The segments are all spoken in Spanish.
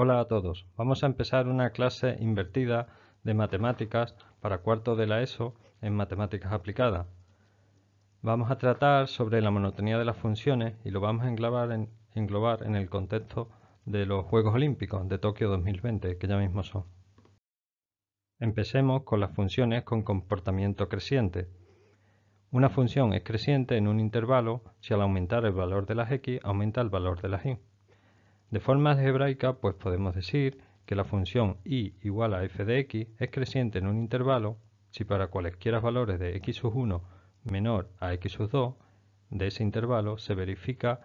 Hola a todos, vamos a empezar una clase invertida de matemáticas para cuarto de la ESO en matemáticas aplicadas. Vamos a tratar sobre la monotonía de las funciones y lo vamos a englobar en, en el contexto de los Juegos Olímpicos de Tokio 2020, que ya mismo son. Empecemos con las funciones con comportamiento creciente. Una función es creciente en un intervalo si al aumentar el valor de las x aumenta el valor de las y. De forma algebraica, pues podemos decir que la función y igual a f de x es creciente en un intervalo si para cualesquiera valores de x 1 menor a x 2 de ese intervalo se verifica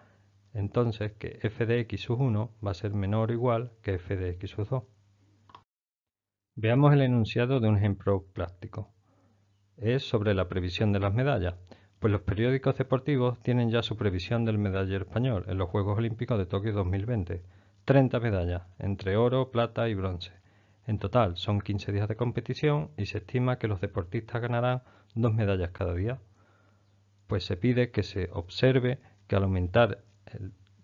entonces que f de x 1 va a ser menor o igual que f de x 2. Veamos el enunciado de un ejemplo práctico. Es sobre la previsión de las medallas. Pues los periódicos deportivos tienen ya su previsión del medallero español en los Juegos Olímpicos de Tokio 2020. 30 medallas, entre oro, plata y bronce. En total son 15 días de competición y se estima que los deportistas ganarán dos medallas cada día. Pues se pide que se observe que al aumentar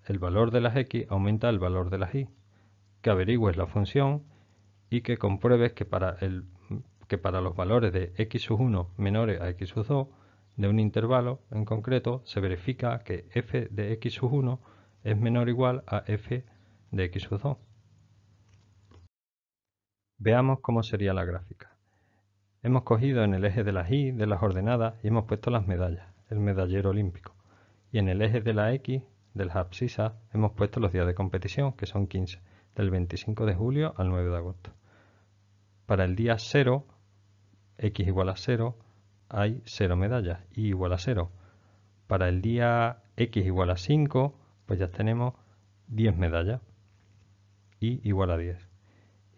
el, valor de las X aumenta el valor de las Y, que averigües la función y que compruebes que para, el, que para los valores de x1 menores a x2 de un intervalo en concreto, se verifica que f de x 1 es menor o igual a f de x 2. Veamos cómo sería la gráfica. Hemos cogido en el eje de las y de las ordenadas y hemos puesto las medallas, el medallero olímpico. Y en el eje de la x de las abscisas hemos puesto los días de competición, que son 15, del 25 de julio al 9 de agosto. Para el día 0, x igual a 0, hay 0 medallas, y igual a 0. Para el día x igual a 5, pues ya tenemos 10 medallas, y igual a 10.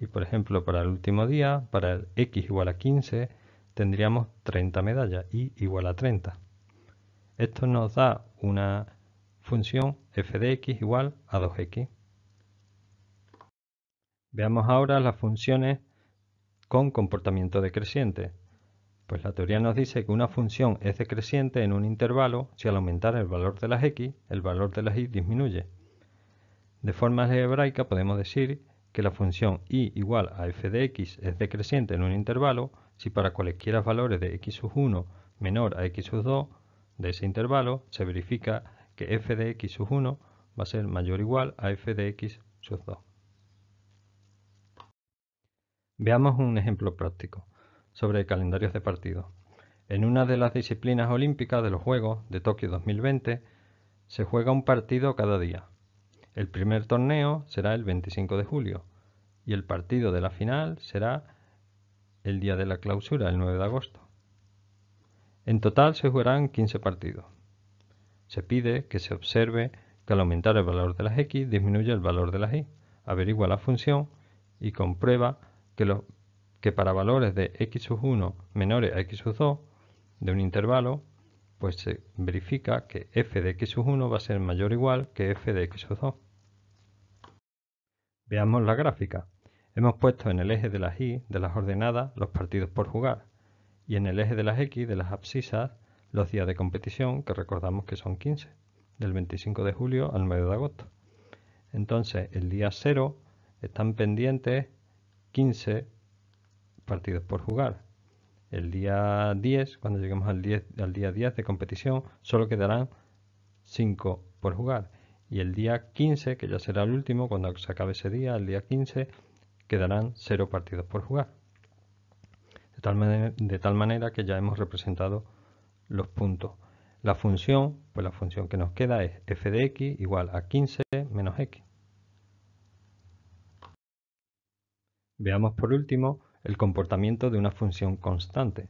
Y por ejemplo, para el último día, para el x igual a 15, tendríamos 30 medallas, y igual a 30. Esto nos da una función f de x igual a 2x. Veamos ahora las funciones con comportamiento decreciente. Pues la teoría nos dice que una función es decreciente en un intervalo si al aumentar el valor de las x, el valor de las y disminuye. De forma algebraica podemos decir que la función y igual a f de x es decreciente en un intervalo si para cualesquiera valores de x sub 1 menor a x sub 2 de ese intervalo se verifica que f de x sub 1 va a ser mayor o igual a f de x sub 2. Veamos un ejemplo práctico sobre calendarios de partidos. En una de las disciplinas olímpicas de los Juegos de Tokio 2020 se juega un partido cada día. El primer torneo será el 25 de julio y el partido de la final será el día de la clausura, el 9 de agosto. En total se jugarán 15 partidos. Se pide que se observe que al aumentar el valor de las X disminuye el valor de las Y. Averigua la función y comprueba que los que para valores de x 1 menores a x 2 de un intervalo, pues se verifica que f de x 1 va a ser mayor o igual que f de x 2. Veamos la gráfica. Hemos puesto en el eje de las y de las ordenadas los partidos por jugar y en el eje de las x de las abscisas los días de competición que recordamos que son 15, del 25 de julio al 9 de agosto. Entonces el día 0 están pendientes 15 partidos por jugar. El día 10, cuando lleguemos al, 10, al día 10 de competición, solo quedarán 5 por jugar. Y el día 15, que ya será el último, cuando se acabe ese día, el día 15, quedarán 0 partidos por jugar. De tal, manera, de tal manera que ya hemos representado los puntos. La función, pues la función que nos queda es f de x igual a 15 menos x. Veamos por último el comportamiento de una función constante.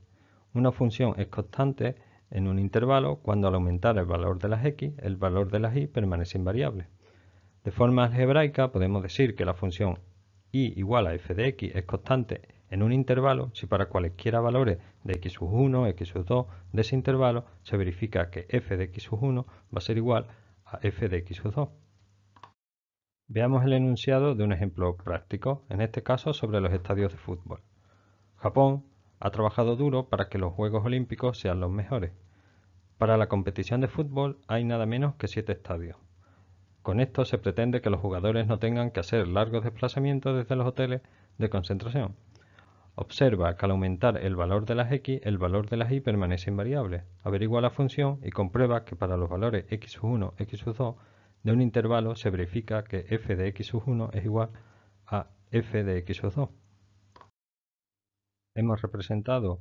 Una función es constante en un intervalo cuando al aumentar el valor de las x, el valor de las y permanece invariable. De forma algebraica podemos decir que la función y igual a f de x es constante en un intervalo si para cualesquiera valores de x1, x2 de ese intervalo se verifica que f de x1 va a ser igual a f de x2. Veamos el enunciado de un ejemplo práctico, en este caso sobre los estadios de fútbol. Japón ha trabajado duro para que los Juegos Olímpicos sean los mejores. Para la competición de fútbol hay nada menos que siete estadios. Con esto se pretende que los jugadores no tengan que hacer largos desplazamientos desde los hoteles de concentración. Observa que al aumentar el valor de las x, el valor de las y permanece invariable. Averigua la función y comprueba que para los valores x1, x2 de un intervalo se verifica que f de x 1 es igual a f de x 2. Hemos representado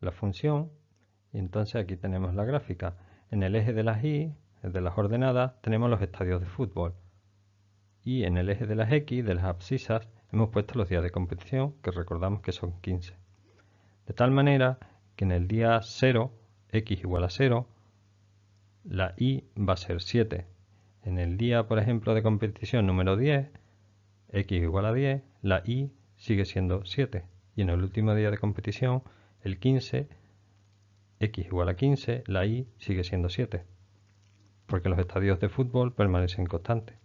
la función y entonces aquí tenemos la gráfica. En el eje de las y, de las ordenadas, tenemos los estadios de fútbol. Y en el eje de las x, de las abscisas, hemos puesto los días de competición, que recordamos que son 15. De tal manera que en el día 0, x igual a 0, la y va a ser 7 en el día, por ejemplo, de competición número 10, x igual a 10, la y sigue siendo 7. Y en el último día de competición, el 15, x igual a 15, la y sigue siendo 7. Porque los estadios de fútbol permanecen constantes.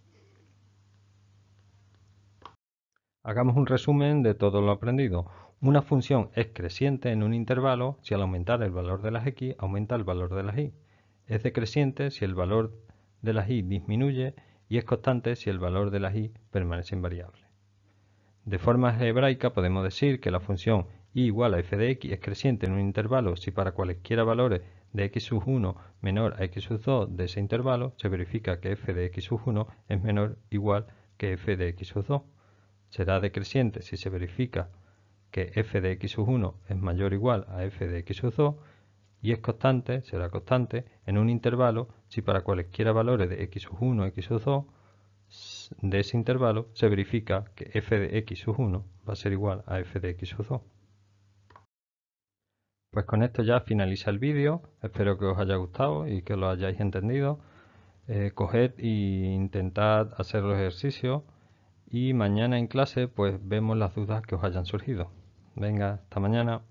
Hagamos un resumen de todo lo aprendido. Una función es creciente en un intervalo si al aumentar el valor de las x aumenta el valor de las y. Es decreciente si el valor de las y disminuye y es constante si el valor de las i permanece invariable. De forma algebraica podemos decir que la función i igual a f de x es creciente en un intervalo si para cualesquiera valores de x1 menor a x2 de ese intervalo se verifica que f de x1 es menor o igual que f de x2. Será decreciente si se verifica que f de x1 es mayor o igual a f de x2 y es constante, será constante, en un intervalo si para cualesquiera valores de x 1, x 2 de ese intervalo se verifica que f de x 1 va a ser igual a f de x 2. Pues con esto ya finaliza el vídeo, espero que os haya gustado y que lo hayáis entendido. Eh, coged e intentad hacer los ejercicios y mañana en clase pues vemos las dudas que os hayan surgido. Venga, hasta mañana.